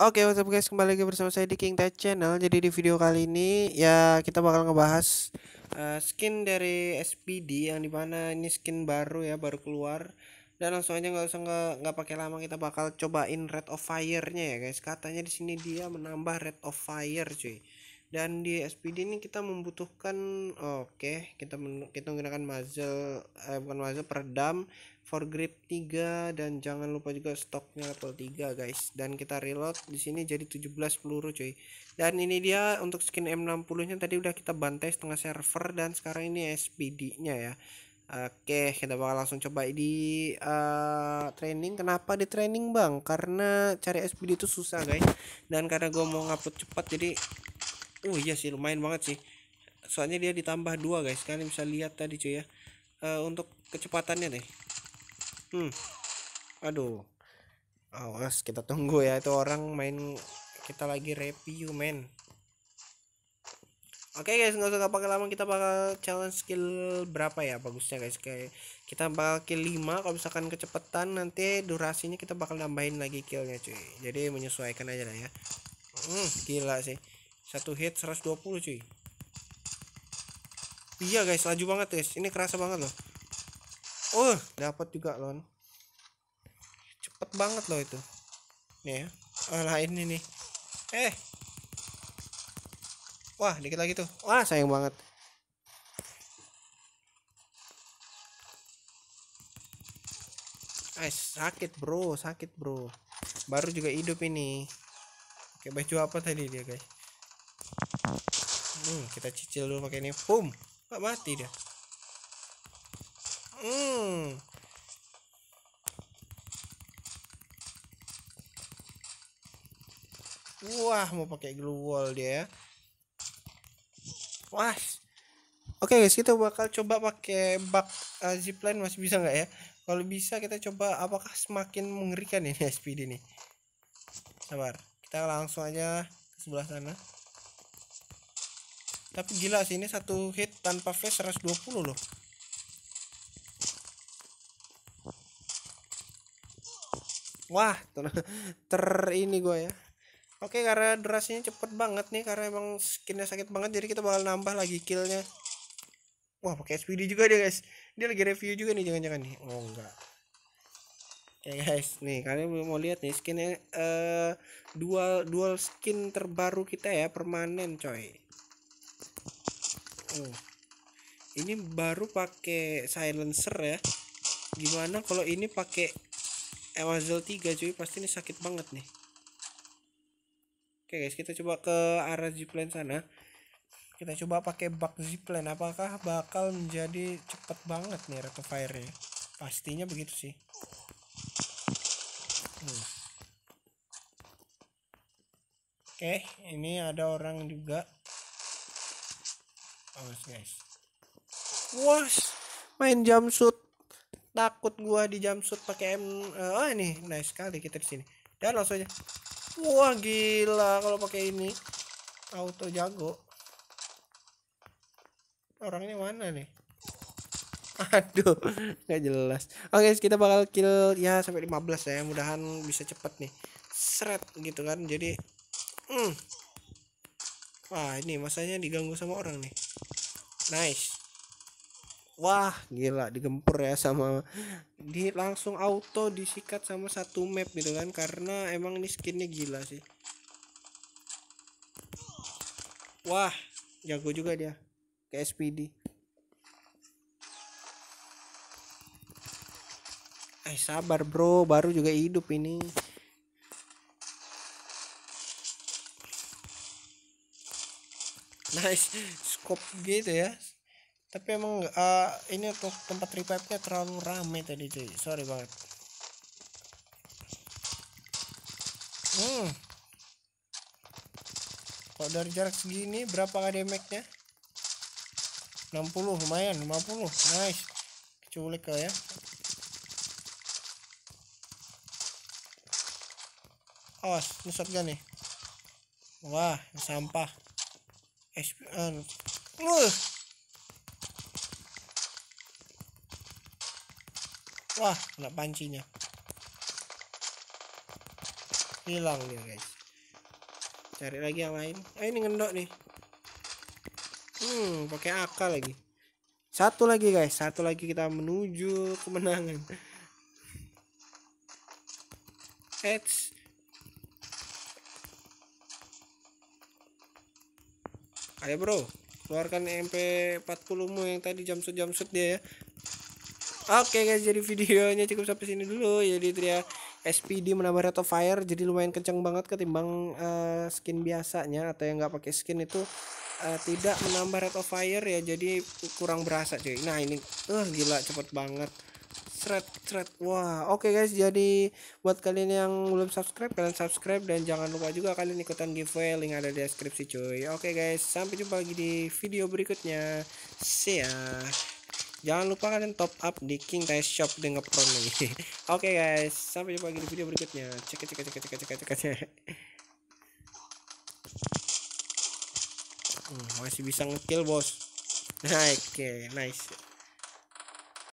Oke, okay, up guys? Kembali lagi bersama saya di King Tech Channel. Jadi di video kali ini ya kita bakal ngebahas uh, skin dari SPD yang dimana ini skin baru ya, baru keluar. Dan langsung aja nggak usah nggak nggak pakai lama kita bakal cobain Red of Fire-nya ya guys. Katanya di sini dia menambah Red of Fire cuy dan di SPD ini kita membutuhkan oke okay, kita kita menggunakan muzzle eh, bukan muzzle peredam grip 3 dan jangan lupa juga stoknya level 3 guys dan kita reload di sini jadi 17 peluru cuy dan ini dia untuk skin M60 nya tadi udah kita bantai setengah server dan sekarang ini SPD nya ya Oke, kita bakal langsung coba di uh, training. Kenapa di training, Bang? Karena cari SPD itu susah, guys. Dan karena gue mau ngupload cepat, jadi uh iya sih lumayan banget sih soalnya dia ditambah dua guys kalian bisa lihat tadi cuy ya uh, untuk kecepatannya nih hmm aduh awas kita tunggu ya itu orang main kita lagi review men oke okay, guys nggak usah gak pakai lama kita bakal challenge skill berapa ya bagusnya guys kayak kita bakal kill 5 kalau misalkan kecepatan nanti durasinya kita bakal nambahin lagi killnya cuy jadi menyesuaikan aja lah ya hmm, gila sih satu hit 120 cuy iya guys laju banget guys ini kerasa banget loh oh dapat juga loh cepet banget loh itu nih ya oh, nah ini nih eh wah dikit lagi tuh wah sayang banget Eh, sakit bro, sakit bro. Baru juga hidup ini. Oke, baju apa tadi dia, guys? hmm, kita cicil dulu pakai ini boom nggak mati dia hmm wah mau pakai glue wall dia ya wah oke okay, guys kita bakal coba pakai bug uh, eh, zipline masih bisa nggak ya kalau bisa kita coba apakah semakin mengerikan ini SPD ini? sabar kita langsung aja ke sebelah sana tapi gila sih ini satu hit tanpa flash 120 loh wah ter, ter ini gue ya oke karena durasinya cepet banget nih karena emang skinnya sakit banget jadi kita bakal nambah lagi killnya wah pakai SPD juga dia guys dia lagi review juga nih jangan-jangan nih oh enggak okay ya, guys nih kalian belum mau lihat nih skinnya uh, dual dual skin terbaru kita ya permanen coy oh. ini baru pakai silencer ya gimana kalau ini pakai Ewazel 3 cuy pasti ini sakit banget nih oke guys kita coba ke arah zipline sana kita coba pakai bak zipline apakah bakal menjadi cepet banget nih rate fire pastinya begitu sih hmm. oke ini ada orang juga awas guys wah main jam shoot takut gua di jam shoot pakai M eh, oh ini nice sekali kita di sini dan langsung aja wah gila kalau pakai ini auto jago orangnya mana nih aduh nggak jelas oke oh, kita bakal kill ya sampai 15 ya mudahan bisa cepet nih seret gitu kan jadi hmm. wah ini masanya diganggu sama orang nih nice wah gila digempur ya sama di langsung auto disikat sama satu map gitu kan karena emang ini skinnya gila sih wah jago juga dia ke SPD eh sabar bro baru juga hidup ini nice bioskop gitu ya tapi emang uh, ini untuk tempat revive nya terlalu rame tadi cuy sorry banget hmm kalau dari jarak segini berapa damage nya 60 lumayan 50 nice culik kau ya awas ini shotgun nih wah sampah SPR er. wah wah kena pancinya hilang dia guys cari lagi yang lain eh ini ngendok nih hmm pakai akal lagi satu lagi guys satu lagi kita menuju kemenangan Eits ayo bro keluarkan MP 40 mu yang tadi jumpsuit-jumpsuit dia ya oke okay guys jadi videonya cukup sampai sini dulu jadi ya, itu dia SPD menambah rate of fire jadi lumayan kencang banget ketimbang eh, skin biasanya atau yang nggak pakai skin itu eh, tidak menambah rate of fire ya jadi kurang berasa cuy nah ini uh gila cepet banget Seret, seret. Wah, oke okay guys. Jadi buat kalian yang belum subscribe, kalian subscribe dan jangan lupa juga kalian ikutan giveaway link ada di deskripsi cuy. Oke okay guys, sampai jumpa lagi di video berikutnya. See ya. Jangan lupa kalian top up di King Tai Shop dengan promo oke okay guys, sampai jumpa lagi di video berikutnya. Cek cek cek cek cek cek cek. Hmm, masih bisa ngekill bos. Nah, oke, okay, nice.